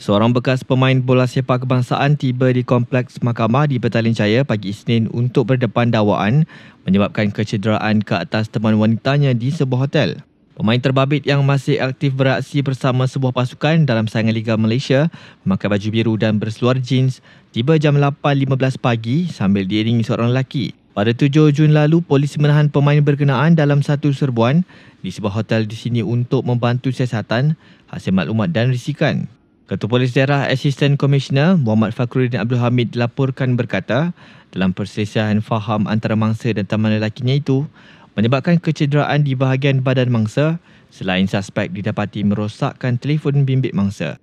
Seorang bekas pemain bola sepak kebangsaan tiba di kompleks mahkamah di Petaling Jaya pagi Isnin untuk berdepan dakwaan menyebabkan kecederaan ke atas teman wanitanya di sebuah hotel. Pemain terbabit yang masih aktif beraksi bersama sebuah pasukan dalam saingan Liga Malaysia memakai baju biru dan berseluar jeans tiba jam 8.15 pagi sambil diiringi seorang lelaki. Pada 7 Jun lalu, polis menahan pemain berkenaan dalam satu serbuan di sebuah hotel di sini untuk membantu siasatan hasil maklumat dan risikan. Ketua Polis Daerah Assistant Commissioner Muhammad Fakhruddin Abdul Hamid laporkan berkata dalam perselisihan faham antara mangsa dan taman lelakinya itu menyebabkan kecederaan di bahagian badan mangsa selain suspek didapati merosakkan telefon bimbit mangsa.